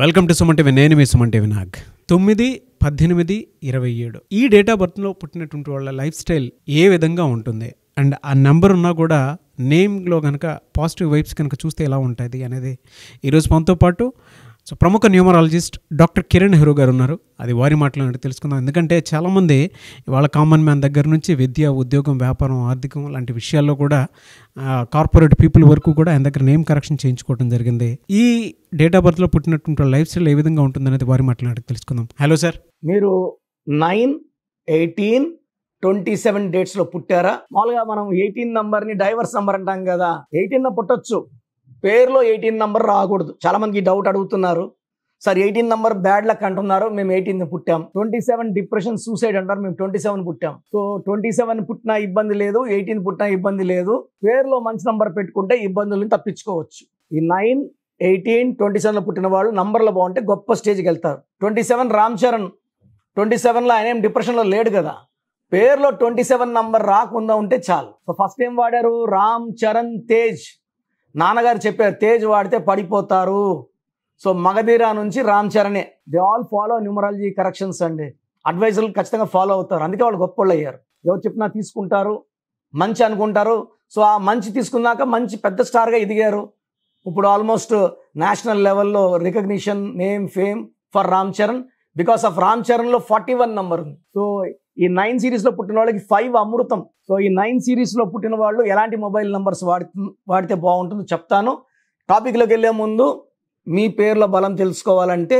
welcome to Suman TV నేను మీ Suman TV Nag తొమ్మిది పద్దెనిమిది ఇరవై ఏడు ఈ డేట్ ఆఫ్ బర్త్లో పుట్టినటువంటి వాళ్ళ లైఫ్ స్టైల్ ఏ విధంగా ఉంటుంది అండ్ ఆ నెంబర్ ఉన్నా కూడా నేమ్లో కనుక పాజిటివ్ వైబ్స్ కనుక చూస్తే ఎలా ఉంటుంది అనేది ఈరోజు మనతో పాటు సో ప్రముఖ న్యూమరాలజిస్ట్ డాక్టర్ కిరణ్ హెరో గారు ఉన్నారు అది వారి మాటలను తెలుసుకుందాం ఎందుకంటే చాలామంది వాళ్ళ కామన్ మ్యాన్ దగ్గర నుంచి విద్య ఉద్యోగం వ్యాపారం ఆర్థికం లాంటి విషయాల్లో కూడా కార్పొరేట్ పీపుల్ వరకు కూడా ఆయన దగ్గర నేమ్ కరెక్షన్ చేయించుకోవడం జరిగింది ఈ డేట్ ఆఫ్ బర్త్లో పుట్టినటువంటి లైఫ్ స్టైల్ ఏ విధంగా ఉంటుందనేది వారి మాటలను తెలుసుకుందాం హలో సార్ మీరు nine eighteen twenty seven dates లో పుట్టారా మామూలుగా మనం ఎయిటీన్ నంబర్ ని డైవర్స్ నంబర్ అంటాం కదా ఎయిటీన్ పుట్టొచ్చు పేరులో ఎయిటీన్ నెంబర్ రాకూడదు చాలా మందికి డౌట్ అడుగుతున్నారు sir eighteen number bad luck అంటున్నారు మేము ఎయిటీన్ పుట్టాం ట్వంటీ సెవెన్ డిప్రెషన్ సూసైడ్ అంటారు మేము ట్వంటీ సెవెన్ పుట్టాం సో ట్వంటీ సెవెన్ పుట్టిన ఇబ్బంది లేదు ఎయిటీన్ పుట్టిన ఇబ్బంది లేదు పేరులో మంచి నంబర్ పెట్టుకుంటే ఇబ్బందులను తప్పించుకోవచ్చు ఈ నైన్ ఎయిటీన్ ట్వంటీ సెవెన్లో పుట్టిన వాళ్ళు నంబర్లు బాగుంటే గొప్ప స్టేజ్కి వెళ్తారు twenty seven Ram Charan twenty సెవెన్లో ఆయన ఏం డిప్రెషన్లో లేడు కదా పేర్లో ట్వంటీ సెవెన్ నంబర్ రాకుండా ఉంటే చాలు సో ఫస్ట్ ఏం వాడారు రామ్ చరణ్ తేజ్ నాన్నగారు చెప్పారు తేజ్ వాడితే పడిపోతారు సో మగధీరా నుంచి రామ్ చరణే they all follow numerology corrections అండి అడ్వైజర్లు ఖచ్చితంగా ఫాలో అవుతారు అందుకే వాళ్ళు వాళ్ళు అయ్యారు ఎవరు చెప్పినా తీసుకుంటారు మంచి అనుకుంటారు సో ఆ మంచి తీసుకున్నాక మంచి పెద్ద స్టార్గా ఎదిగారు ఇప్పుడు ఆల్మోస్ట్ నేషనల్ లెవెల్లో recognition name fame for Ram Charan because of Ram చరణ్లో ఫార్టీ వన్ నెంబర్ ఉంది సో ఈ నైన్ సిరీస్లో పుట్టిన వాళ్ళకి ఫైవ్ అమృతం సో ఈ నైన్ సిరీస్లో పుట్టిన వాళ్ళు ఎలాంటి మొబైల్ నెంబర్స్ వాడి వాడితే బాగుంటుందో చెప్తాను టాపిక్లోకి వెళ్ళే ముందు మీ పేర్ల బలం తెలుసుకోవాలంటే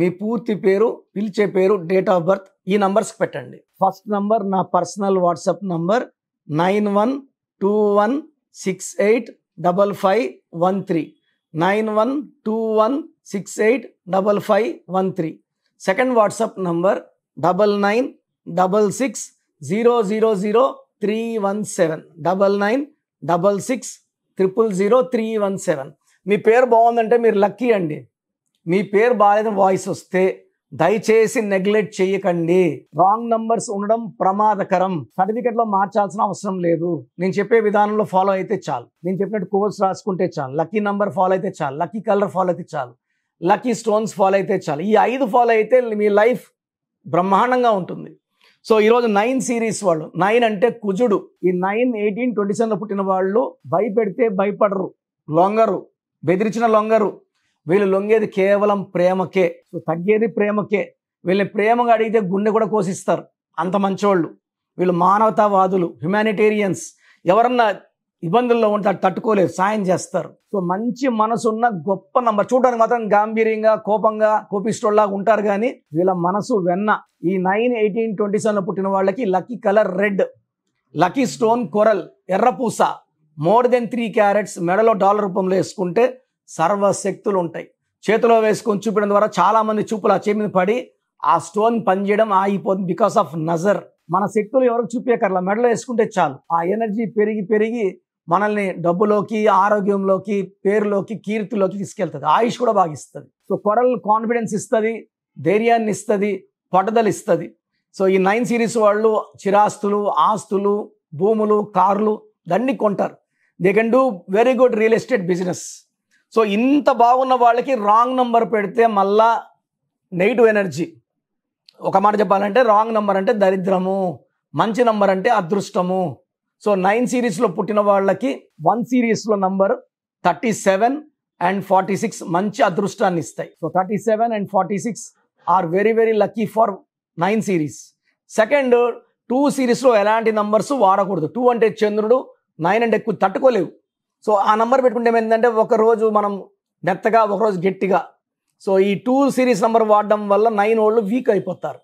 మీ పూర్తి పేరు పిలిచే పేరు డేట్ ఆఫ్ బర్త్ ఈ నంబర్స్ పెట్టండి ఫస్ట్ నంబర్ నా personal WhatsApp number nine one two one six eight double five one three nine one two one six eight double five one three second WhatsApp number double nine double six zero zero zero three one seven double nine double six triple zero three one seven మీ పేరు బాగుందంటే మీరు lucky అండి మీ పేరు బాగాలేదని voice వస్తే దయచేసి neglect చేయకండి రాంగ్ నంబర్స్ ఉండడం ప్రమాదకరం సర్టిఫికెట్లో మార్చాల్సిన అవసరం లేదు నేను చెప్పే విధానంలో ఫాలో అయితే చాలు నేను చెప్పినట్టు కోర్స్ రాసుకుంటే చాలు లక్కీ నంబర్ ఫాలో అయితే చాలు లక్కీ కలర్ ఫాలో అయితే చాలు లక్కీ స్టోన్స్ ఫాలో అయితే చాలు ఈ ఐదు ఫాలో అయితే మీ లైఫ్ బ్రహ్మాండంగా ఉంటుంది సో ఈ రోజు నైన్ సిరీస్ వాళ్ళు నైన్ అంటే కుజుడు ఈ నైన్ ఎయిటీన్ ట్వంటీ సెవెన్ పుట్టిన వాళ్ళు భయపెడితే భయపడరు లొంగరు బెదిరించిన లొంగరు వీళ్ళు లొంగేది కేవలం ప్రేమకే సో తగ్గేది ప్రేమకే వీళ్ళని ప్రేమగా అడిగితే గుండె కూడా కోసిస్తారు అంత మంచోళ్ళు వీళ్ళు మానవతావాదులు హ్యుమానిటేరియన్స్ ఎవరన్నా ఇబ్బందుల్లో ఉంటారు తట్టుకోలేరు సాయం చేస్తారు సో మంచి మనసు ఉన్న గొప్ప నంబర్ చూడడానికి మాత్రం గాంభీర్యంగా కోపంగా కోపిస్టోల్లాగా ఉంటారు కానీ వీళ్ళ మనసు వెన్న ఈ నైన్ ఎయిటీన్ ట్వంటీ సెవెన్ పుట్టిన వాళ్ళకి lucky colour red lucky stone coral ఎర్రపూస మోర్ దెన్ త్రీ క్యారెట్స్ మెడలో డాలర్ రూపంలో వేసుకుంటే సర్వశక్తులు ఉంటాయి చేతిలో వేసుకొని చూపించడం ద్వారా చాలామంది చూపులు ఆ చేయి మీద పడి ఆ స్టోన్ పనిచేయడం ఆగిపోతుంది బికాస్ ఆఫ్ నజర్ మన శక్తులు ఎవరికి చూపించకర్లా మెడలో వేసుకుంటే చాలు ఆ ఎనర్జీ పెరిగి పెరిగి మనల్ని డబ్బులోకి ఆరోగ్యంలోకి పేరులోకి కీర్తిలోకి తీసుకెళ్తుంది ఆయుష్ కూడా బాగా ఇస్తుంది సో కొరల్ కాన్ఫిడెన్స్ ఇస్తుంది ధైర్యాన్ని ఇస్తుంది పట్టుదల ఇస్తుంది సో ఈ నైన్ సిరీస్ వాళ్ళు చిరాస్తులు ఆస్తులు భూములు కార్లు దాన్ని కొంటారు they can do very good real estate business so ఇంత బాగున్న వాళ్ళకి రాంగ్ నెంబర్ పెడితే మళ్ళా నెగిటివ్ ఎనర్జీ ఒక మాట చెప్పాలంటే రాంగ్ నెంబర్ అంటే దరిద్రము మంచి నెంబర్ అంటే అదృష్టము సో నైన్ సిరీస్లో పుట్టిన వాళ్ళకి వన్ సిరీస్లో number thirty seven and forty six మంచి అదృష్టాన్ని ఇస్తాయి so thirty seven and forty six are very very lucky for nine series second two సిరీస్లో ఎలాంటి నంబర్స్ వాడకూడదు టూ అంటే చంద్రుడు నైన్ అంటే ఎక్కువ తట్టుకోలేవు సో ఆ నంబర్ పెట్టుకుంటే ఏంటంటే ఒకరోజు మనం మెత్తగా ఒకరోజు గట్టిగా సో ఈ టూ సిరీస్ నంబర్ వాడడం వల్ల నైన్ వాళ్ళు వీక్ అయిపోతారు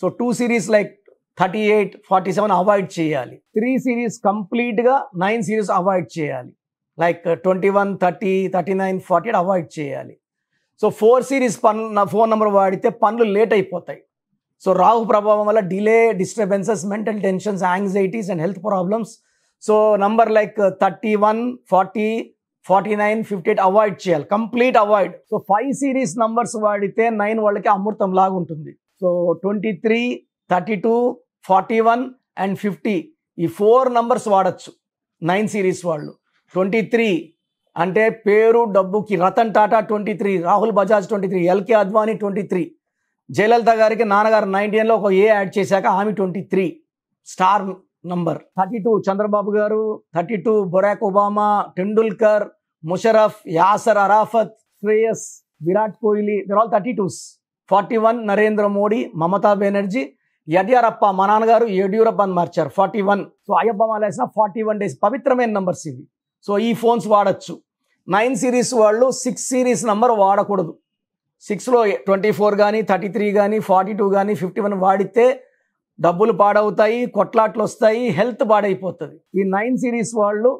so two series like thirty eight forty seven avoid చేయాలి త్రీ సిరీస్ కంప్లీట్గా నైన్ సిరీస్ అవాయిడ్ చేయాలి like twenty one thirty thirty nine forty eight avoid చేయాలి సో ఫోర్ సిరీస్ పన్ phone number వాడితే పనులు లేట్ అయిపోతాయి సో రాహు ప్రభావం వల్ల delay disturbances mental tensions anxieties and health problems so number like thirty one forty forty nine fifty eight avoid చేయాలి complete avoid so five series numbers వాడితే nine వాళ్ళకి అమృతం లాగా ఉంటుంది so twenty three thirty two forty one and fifty ఈ four numbers వాడచ్చు nine series వాళ్ళు twenty three అంటే పేరు డబ్బుకి Ratan Tata twenty three Rahul Bajaj twenty three LK Advani twenty three Jayalalithaa గారికి నాన్నగారు నైన్టీన్లో ఒక ఏ యాడ్ చేశాక ఆమె twenty three star number thirty two Chandrababu గారు thirty two Barack Obama Tendulkar Musharraf Yasser Arafat Shreyas Virat Kohli దర్ all thirty twos forty one Narendra Modi Mamata Banerjee Yeddyurappa మా నాన్నగారు యడ్యూరప్ప అని మార్చారు ఫార్టీ వన్ సో అయ్యప్ప మాలేసిన ఫార్టీ వన్ డేస్ పవిత్రమైన నంబర్స్ ఇవి సో ఈ ఫోన్స్ వాడచ్చు నైన్ సిరీస్ వాళ్ళు సిక్స్ సిరీస్ నంబర్ వాడకూడదు సిక్స్లో ట్వంటీ ఫోర్ కానీ థర్టీ త్రీ కానీ ఫార్టీ టూ కానీ ఫిఫ్టీ వన్ వాడితే డబ్బులు పాడవుతాయి కొట్లాట్లు వస్తాయి హెల్త్ పాడైపోతుంది ఈ నైన్ సిరీస్ వాళ్ళు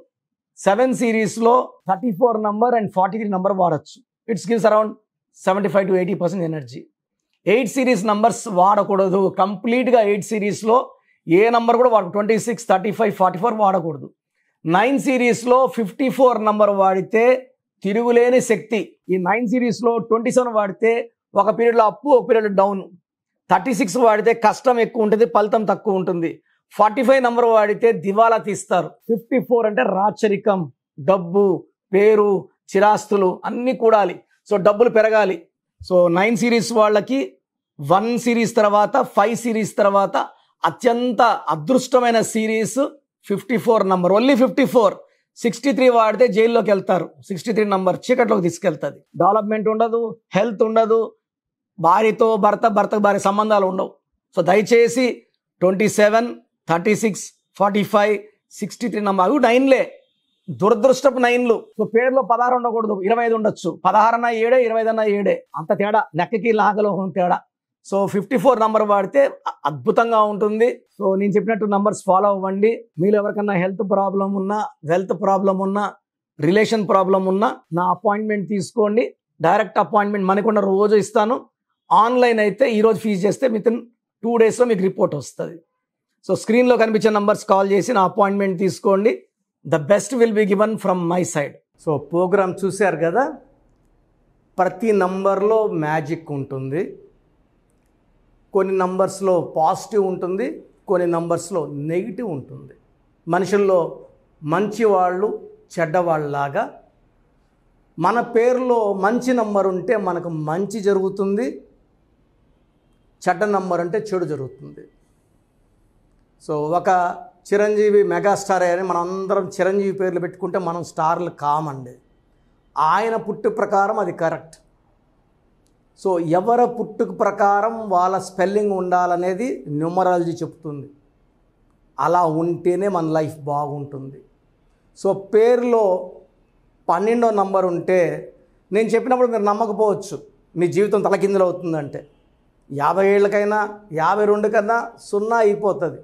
సెవెన్ సిరీస్లో thirty four number and forty three number వాడచ్చు it's gives around seventy five to eighty percent energy eight series numbers వాడకూడదు కంప్లీట్గా ఎయిట్ సిరీస్లో ఏ నంబర్ కూడా వాడు twenty six thirty five forty four వాడకూడదు నైన్ సిరీస్లో ఫిఫ్టీ ఫోర్ నంబర్ వాడితే తిరుగులేని శక్తి ఈ నైన్ సిరీస్లో ట్వంటీ సెవెన్ వాడితే ఒక పీరియడ్లో అప్పు ఒక పీరియడ్ డౌన్ థర్టీ సిక్స్ వాడితే కష్టం ఎక్కువ ఉంటుంది ఫలితం తక్కువ ఉంటుంది ఫార్టీ ఫైవ్ నంబర్ వాడితే దివాలా తీస్తారు ఫిఫ్టీ ఫోర్ అంటే రాచరికం డబ్బు పేరు చిరాస్తులు అన్నీ కూడాలి సో డబ్బులు పెరగాలి సో నైన్ సిరీస్ వాళ్ళకి వన్ సిరీస్ తర్వాత ఫైవ్ సిరీస్ తర్వాత అత్యంత అదృష్టమైన series fifty four number only fifty four sixty three వాడితే జైల్లోకి వెళ్తారు సిక్స్టీ త్రీ నంబర్ చీకట్లోకి తీసుకెళ్తుంది డెవలప్మెంట్ ఉండదు హెల్త్ ఉండదు భార్యతో భర్త భర్తకు భార్య సంబంధాలు ఉండవు సో దయచేసి twenty seven thirty six forty five sixty three number అవి నైన్లే దురదృష్టపు నైన్లు సో పేర్లో పదహారు ఉండకూడదు ఇరవై ఐదు ఉండొచ్చు పదహారన్నా ఏడే ఇరవై అన్నా ఏడే అంత తేడా నెక్కకి లాగలో తేడా సో ఫిఫ్టీ ఫోర్ నంబర్ వాడితే అద్భుతంగా ఉంటుంది సో నేను చెప్పినట్టు నంబర్స్ ఫాలో అవ్వండి మీరు ఎవరికన్నా హెల్త్ ప్రాబ్లం ఉన్నా వెల్త్ ప్రాబ్లం ఉన్నా రిలేషన్ ప్రాబ్లం ఉన్నా నా అపాయింట్మెంట్ తీసుకోండి డైరెక్ట్ అపాయింట్మెంట్ మనకున్న రోజు ఇస్తాను ఆన్లైన్ అయితే ఈరోజు ఫీజు చేస్తే విత్ ఇన్ టూ డేస్లో మీకు రిపోర్ట్ వస్తుంది సో స్క్రీన్లో కనిపించే నంబర్స్ కాల్ చేసి నా అపాయింట్మెంట్ తీసుకోండి the best will be given from my side so programme చూశారు కదా ప్రతి నంబర్లో మ్యాజిక్ ఉంటుంది కొన్ని నంబర్స్లో పాజిటివ్ ఉంటుంది కొన్ని నంబర్స్లో నెగిటివ్ ఉంటుంది మనుషుల్లో మంచివాళ్ళు చెడ్డవాళ్ళలాగా మన పేరులో మంచి నంబర్ ఉంటే మనకు మంచి జరుగుతుంది చెడ్డ నంబర్ అంటే చెడు జరుగుతుంది సో ఒక చిరంజీవి మెగాస్టార్ అని మనం అందరం చిరంజీవి పేర్లు పెట్టుకుంటే మనం స్టార్లు కామండి ఆయన పుట్టు ప్రకారం అది కరెక్ట్ సో ఎవరి పుట్టుకు ప్రకారం వాళ్ళ స్పెల్లింగ్ ఉండాలనేది న్యూమరాలజీ చెప్తుంది అలా ఉంటేనే మన లైఫ్ బాగుంటుంది సో పేర్లో పన్నెండో నంబర్ ఉంటే నేను చెప్పినప్పుడు మీరు నమ్మకపోవచ్చు మీ జీవితం తలకిందులు అవుతుందంటే యాభై ఏళ్ళకైనా యాభై రెండు కన్నా సున్నా అయిపోతుంది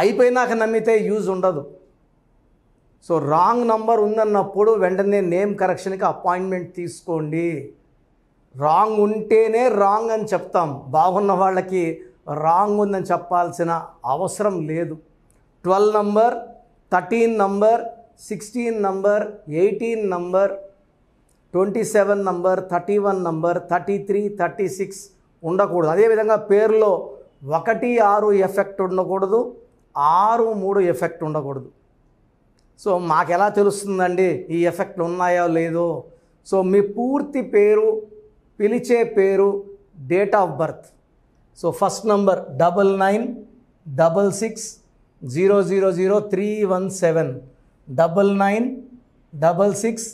అయిపోయినాక నమ్మితే యూజ్ ఉండదు సో రాంగ్ నంబర్ ఉందన్నప్పుడు వెంటనే నేమ్ కరెక్షన్కి అపాయింట్మెంట్ తీసుకోండి రాంగ్ ఉంటేనే రాంగ్ అని చెప్తాం బాగున్న వాళ్ళకి రాంగ్ ఉందని చెప్పాల్సిన అవసరం లేదు twelve number thirteen number sixteen number eighteen number twenty seven number thirty one number thirty three thirty six ఉండకూడదు అదేవిధంగా పేర్లో ఒకటి ఆరు ఎఫెక్ట్ ఉండకూడదు ఆరు మూడు ఎఫెక్ట్ ఉండకూడదు సో మాకు ఎలా తెలుస్తుందండి ఈ ఎఫెక్ట్లు ఉన్నాయో లేదో సో మీ పూర్తి పేరు పిలిచే పేరు date of birth so first number double nine double six zero zero zero three one seven double nine double six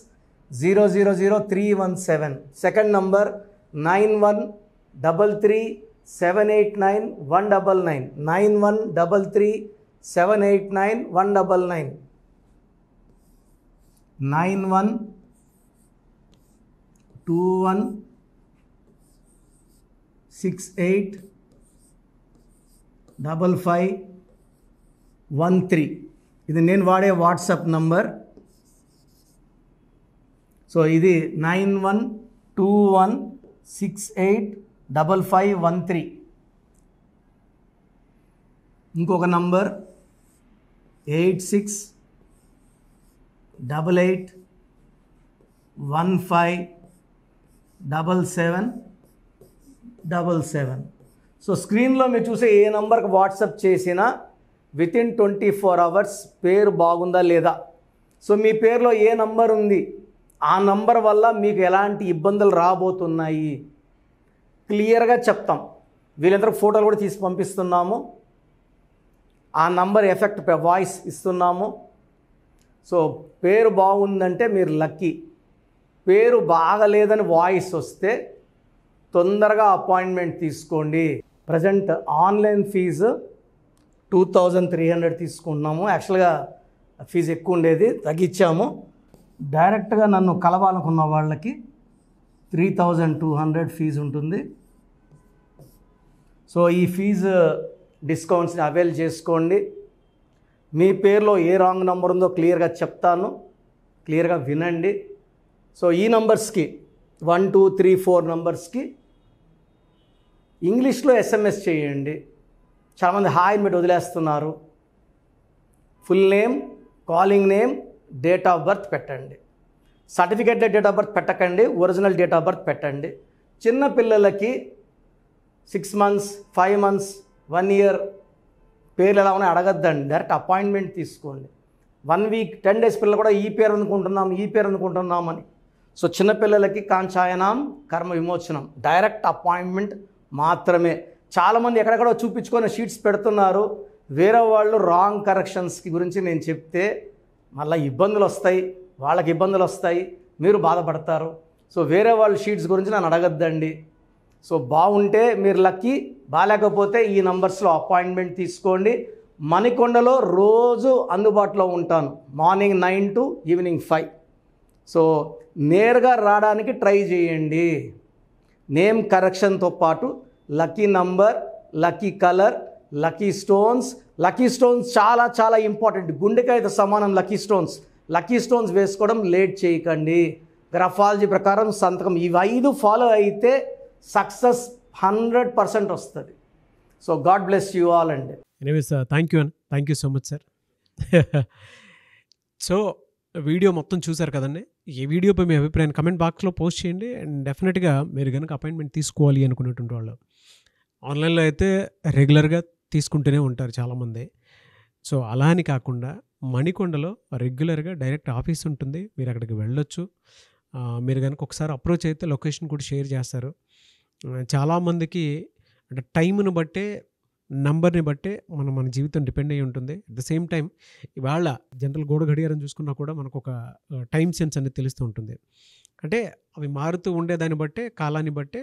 zero zero zero three one seven second number nine one double three seven eight nine one double nine nine one double three 789199 91 21 68 55 13 ఇది నేను వాడే WhatsApp number so ఇది 91 21 68 55 13 ఇంకొక number eight six double eight one five double seven double seven so స్క్రీన్లో మీరు చూసే ఏ నంబర్కి వాట్సప్ చేసినా within twenty four hours పేరు బాగుందా లేదా సో మీ పేరులో ఏ నంబర్ ఉంది ఆ నంబర్ వల్ల మీకు ఎలాంటి ఇబ్బందులు రాబోతున్నాయి క్లియర్గా చెప్తాం వీళ్ళందరూ ఫోటోలు కూడా తీసి పంపిస్తున్నాము ఆ నంబర్ ఎఫెక్ట్ వాయిస్ ఇస్తున్నాము సో పేరు బాగుందంటే మీరు లక్కీ పేరు బాగలేదని వాయిస్ వస్తే తొందరగా అపాయింట్మెంట్ తీసుకోండి present online fee two thousand three hundred తీసుకుంటున్నాము యాక్చువల్గా ఫీజు ఎక్కువ ఉండేది తగ్గించాము డైరెక్ట్గా నన్ను కలవాలనుకున్న వాళ్ళకి three thousand two hundred fee ఉంటుంది సో ఈ ఫీజు డిస్కౌంట్స్ని అవైల్ చేసుకోండి మీ పేరులో ఏ రాంగ్ నెంబర్ ఉందో క్లియర్గా చెప్తాను క్లియర్గా వినండి సో ఈ నంబర్స్కి వన్ టూ త్రీ ఫోర్ నంబర్స్కి ఇంగ్లీష్లో ఎస్ఎంఎస్ చేయండి చాలామంది హాయ్ మీరు వదిలేస్తున్నారు full name calling name date of birth పెట్టండి సర్టిఫికేట్ డేట్ ఆఫ్ బర్త్ పెట్టకండి ఒరిజినల్ డేట్ ఆఫ్ బర్త్ పెట్టండి చిన్న పిల్లలకి six months five months one year పేర్లు ఎలా ఉన్నాయి అడగద్దండి డైరెక్ట్ అపాయింట్మెంట్ తీసుకోండి వన్ వీక్ టెన్ డేస్ పిల్లలు కూడా ఈ పేరు అనుకుంటున్నాం ఈ పేరు అనుకుంటున్నాం అని సో చిన్నపిల్లలకి కాంచాయనాం కర్మ విమోచనం డైరెక్ట్ అపాయింట్మెంట్ మాత్రమే చాలామంది ఎక్కడెక్కడ చూపించుకొని షీట్స్ పెడుతున్నారు వేరే వాళ్ళు రాంగ్ కరెక్షన్స్కి గురించి నేను చెప్తే మళ్ళీ ఇబ్బందులు వస్తాయి వాళ్ళకి ఇబ్బందులు వస్తాయి మీరు బాధపడతారు సో వేరే వాళ్ళ షీట్స్ గురించి నన్ను అడగద్దండి సో బాగుంటే మీరు లక్కీ బాగాలేకపోతే ఈ నంబర్స్లో అపాయింట్మెంట్ తీసుకోండి మణికొండలో రోజు అందుబాటులో ఉంటాను morning nine to evening five so నేరుగా రావడానికి ట్రై చేయండి నేమ్ కరెక్షన్తో పాటు lucky number lucky colour lucky stones lucky stones చాలా చాలా ఇంపార్టెంట్ గుండెకాయతో సమానం లక్కీ స్టోన్స్ లక్కీ స్టోన్స్ వేసుకోవడం లేట్ చేయకండి గ్రఫాలజీ ప్రకారం సంతకం ఇవి ఐదు ఫాలో అయితే సక్సెస్ హండ్రెడ్ పర్సెంట్ వస్తుంది so God bless you all అండి sir thank you thank you so much sir so video మొత్తం చూశారు కదండి ఈ వీడియోపై మీ అభిప్రాయాన్ని కమెంట్ బాక్స్లో పోస్ట్ చేయండి అండ్ డెఫినెట్గా మీరు కనుక అపాయింట్మెంట్ తీసుకోవాలి అనుకునేటువంటి వాళ్ళు ఆన్లైన్లో అయితే రెగ్యులర్గా తీసుకుంటూనే ఉంటారు చాలామంది సో అలా అని కాకుండా మణికొండలో రెగ్యులర్గా డైరెక్ట్ ఆఫీస్ ఉంటుంది మీరు అక్కడికి వెళ్ళొచ్చు మీరు కనుక ఒకసారి అప్రోచ్ అయితే లొకేషన్ కూడా షేర్ చేస్తారు చాలామందికి అంటే టైంను బట్టే నంబర్ని బట్టే మనం మన జీవితం డిపెండ్ అయ్యి ఉంటుంది అట్ ద సేమ్ టైం ఇవాళ జనరల్ గోడ గడియారం చూసుకున్నా కూడా మనకు ఒక టైం సెన్స్ అనేది తెలుస్తూ ఉంటుంది అంటే అవి మారుతూ ఉండేదాన్ని బట్టే కాలాన్ని బట్టే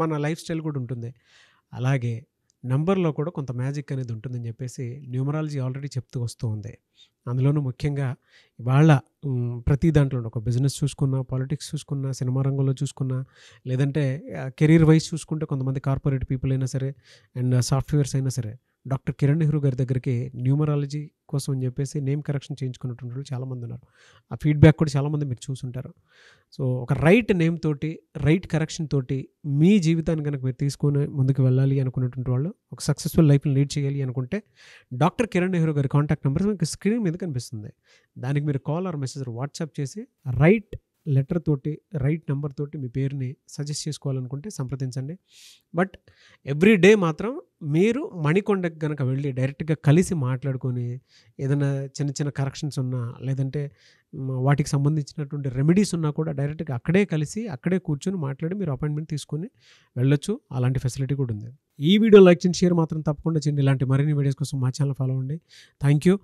మన లైఫ్ స్టైల్ కూడా ఉంటుంది అలాగే నంబర్లో కూడా కొంత మ్యాజిక్ అనేది ఉంటుందని చెప్పేసి న్యూమరాలజీ ఆల్రెడీ చెప్తూ వస్తూ ఉంది అందులోనూ ముఖ్యంగా వాళ్ళ ప్రతి దాంట్లో ఒక బిజినెస్ చూసుకున్నా పాలిటిక్స్ చూసుకున్నా సినిమా రంగంలో చూసుకున్నా లేదంటే కెరీర్ వైజ్ చూసుకుంటే కొంతమంది కార్పొరేట్ పీపుల్ అయినా సరే అండ్ సాఫ్ట్వేర్స్ అయినా సరే డాక్టర్ కిరణ్ నెహ్రూ గారి దగ్గరికి న్యూమరాలజీ కోసం అని చెప్పేసి నేమ్ కరెక్షన్ చేయించుకున్నటువంటి వాళ్ళు చాలామంది ఉన్నారు ఆ ఫీడ్బ్యాక్ కూడా చాలామంది మీరు చూసుంటారు సో ఒక రైట్ నేమ్ తోటి రైట్ కరెక్షన్ తోటి మీ జీవితాన్ని కనుక మీరు తీసుకుని ముందుకు వెళ్ళాలి అనుకున్నటువంటి వాళ్ళు ఒక సక్సెస్ఫుల్ లైఫ్ని లీడ్ చేయాలి అనుకుంటే డాక్టర్ కిరణ్ నెహ్రూ గారి కాంటాక్ట్ నెంబర్ మీకు స్క్రీన్ మీద కనిపిస్తుంది దానికి మీరు కాల్ ఆర్ మెసేజ్ వాట్సాప్ చేసి రైట్ లెటర్ తోటి రైట్ నెంబర్ తోటి మీ పేరుని సజెస్ట్ చేసుకోవాలనుకుంటే సంప్రదించండి బట్ ఎవ్రీ డే మాత్రం మీరు మణికొండకి కనుక వెళ్ళి డైరెక్ట్గా కలిసి మాట్లాడుకొని ఏదైనా చిన్న చిన్న కరెక్షన్స్ ఉన్నా లేదంటే వాటికి సంబంధించినటువంటి రెమెడీస్ ఉన్నా కూడా డైరెక్ట్గా అక్కడే కలిసి అక్కడే కూర్చొని మాట్లాడి మీరు అపాయింట్మెంట్ తీసుకొని వెళ్ళొచ్చు అలాంటి ఫెసిలిటీ కూడా ఉంది ఈ వీడియో లైక్ చేసి షేర్ మాత్రం తప్పకుండా చేయండి ఇలాంటి మరిన్ని వీడియోస్ కోసం మా ఛానల్ ఫాలో అవ్వండి థ్యాంక్ యూ